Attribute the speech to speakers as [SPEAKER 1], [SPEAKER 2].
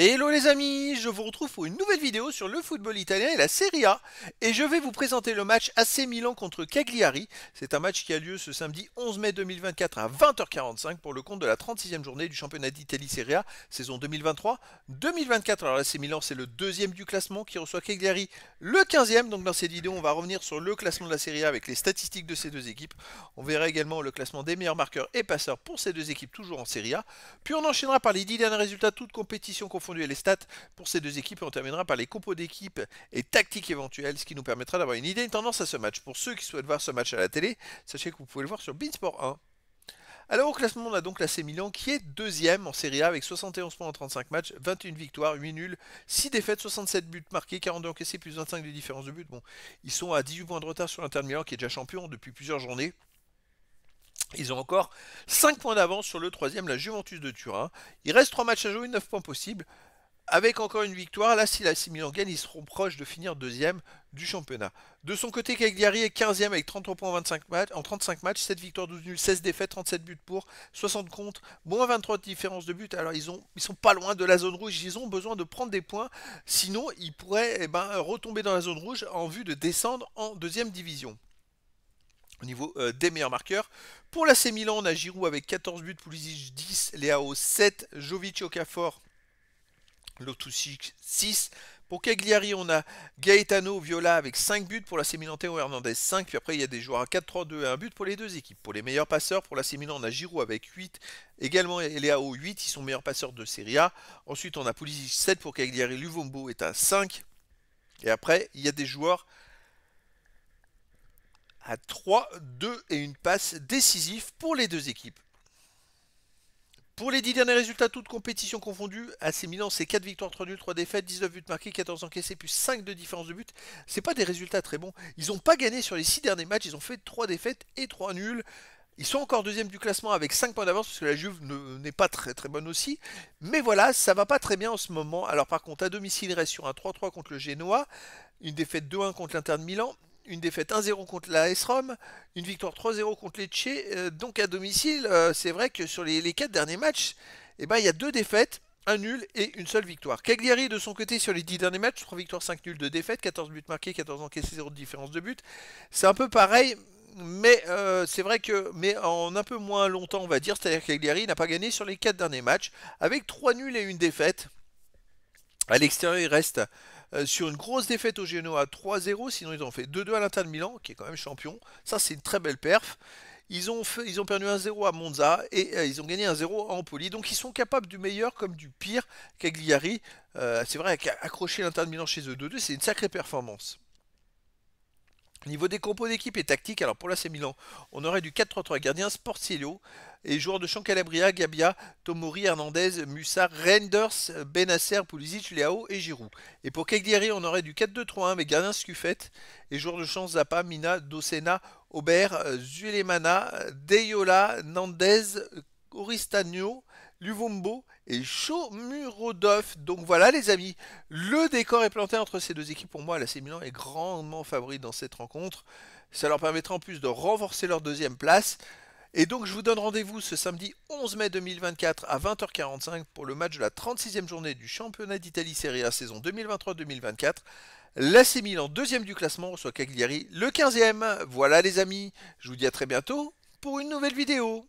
[SPEAKER 1] Hello les amis, je vous retrouve pour une nouvelle vidéo sur le football italien et la Serie A et je vais vous présenter le match AC Milan contre Cagliari. C'est un match qui a lieu ce samedi 11 mai 2024 à 20h45 pour le compte de la 36e journée du championnat d'Italie Serie A saison 2023-2024. Alors AC Milan c'est le deuxième du classement qui reçoit Cagliari le 15e. Donc dans cette vidéo on va revenir sur le classement de la Serie A avec les statistiques de ces deux équipes. On verra également le classement des meilleurs marqueurs et passeurs pour ces deux équipes toujours en Serie A. Puis on enchaînera par les 10 derniers résultats toutes compétitions confondues les stats pour ces deux équipes. Et on terminera par les compos d'équipe et tactiques éventuelles, ce qui nous permettra d'avoir une idée, une tendance à ce match. Pour ceux qui souhaitent voir ce match à la télé, sachez que vous pouvez le voir sur Beansport 1. Alors au classement, on a donc l'AC Milan qui est deuxième en Serie A avec 71 points en 35 matchs, 21 victoires, 8 nuls, 6 défaites, 67 buts marqués, 42 encaissés, plus 25 de différence de but. Bon, ils sont à 18 points de retard sur l'Inter Milan qui est déjà champion depuis plusieurs journées. Ils ont encore 5 points d'avance sur le troisième, la Juventus de Turin. Il reste 3 matchs à jouer, 9 points possibles. Avec encore une victoire, là, si la Milan gagne, ils seront proches de finir deuxième du championnat. De son côté, Cagliari est 15e avec 33 points 25 matchs, en 35 matchs, 7 victoires, 12 nuls, 16 défaites, 37 buts pour, 60 contre, moins 23 différences de buts, Alors, ils, ont, sont pas loin de la zone rouge, ils ont besoin de prendre des points, sinon ils pourraient eh ben, retomber dans la zone rouge en vue de descendre en deuxième division au niveau euh, des meilleurs marqueurs. Pour la Milan, on a Giroud avec 14 buts, Pulisic 10, Leao 7, Jovic Okafor, Lotusic 6. Pour Cagliari, on a Gaetano Viola avec 5 buts, pour la Milan, Théo Hernandez 5, puis après il y a des joueurs à 4-3-2 et 1 but pour les deux équipes. Pour les meilleurs passeurs, pour la Milan, on a Giroud avec 8, également Leao 8, ils sont meilleurs passeurs de Serie A. Ensuite, on a Pulisic 7 pour Cagliari, Luvombo est à 5. Et après, il y a des joueurs à 3, 2 et une passe décisive pour les deux équipes. Pour les 10 derniers résultats, toutes compétitions confondues, AC Milan, c'est 4 victoires, 3 nuls, 3 défaites, 19 buts marqués, 14 encaissés, plus 5 de différence de but. C'est pas des résultats très bons. Ils n'ont pas gagné sur les 6 derniers matchs, ils ont fait 3 défaites et 3 nuls. Ils sont encore deuxième du classement avec 5 points d'avance parce que la Juve n'est pas très très bonne aussi. Mais voilà, ça va pas très bien en ce moment. Alors par contre, à domicile, il reste sur un 3-3 contre le génois une défaite 2-1 contre l'interne de Milan, une défaite 1-0 contre la S-ROM, une victoire 3-0 contre les euh, donc à domicile, euh, c'est vrai que sur les, 4 derniers matchs, eh ben, il y a deux défaites, un nul et une seule victoire. Cagliari de son côté sur les 10 derniers matchs, 3 victoires, 5 nuls, 2 défaites, 14 buts marqués, 14 encaissés, 0 de différence de but. C'est un peu pareil, mais euh, c'est vrai que mais en un peu moins longtemps on va dire, c'est-à-dire que Cagliari n'a pas gagné sur les 4 derniers matchs, avec 3 nuls et une défaite. À l'extérieur, il reste euh, sur une grosse défaite au Genoa 3-0, sinon ils ont fait 2-2 à l'Inter de Milan, qui est quand même champion. Ça, c'est une très belle perf. Ils ont, perdu 1-0 à Monza et euh, ils ont gagné 1-0 à Empoli. Donc ils sont capables du meilleur comme du pire qu'Agliari. Euh, c'est vrai qu'accrocher l'Inter de Milan chez eux 2-2, c'est une sacrée performance. Niveau des compos d'équipe et tactique, alors pour la Milan, on aurait du 4-3-3 gardien Sportillo et joueurs de champ Calabria, Gabia, Tomori, Hernandez, Musa, Renders, Benasser, Pulisic, Leao et Giroud. Et pour Cagliari, on aurait du 4-2-3-1 avec gardien Scufette, et joueurs de champ Zappa, Mina, Docena, Aubert, Zulemana, Deyola, Nandez, Oristagno, Luvombo et Chomurodov. Donc voilà les amis, le décor est planté entre ces deux équipes. Pour moi, la Milan est grandement favorite dans cette rencontre. Ça leur permettra en plus de renforcer leur deuxième place. Et donc je vous donne rendez-vous ce samedi 11 mai 2024 à 20h45 pour le match de la 36e journée du championnat d'Italie Serie A saison 2023-2024. La Milan, deuxième du classement, reçoit Cagliari, le 15e. Voilà les amis, je vous dis à très bientôt pour une nouvelle vidéo.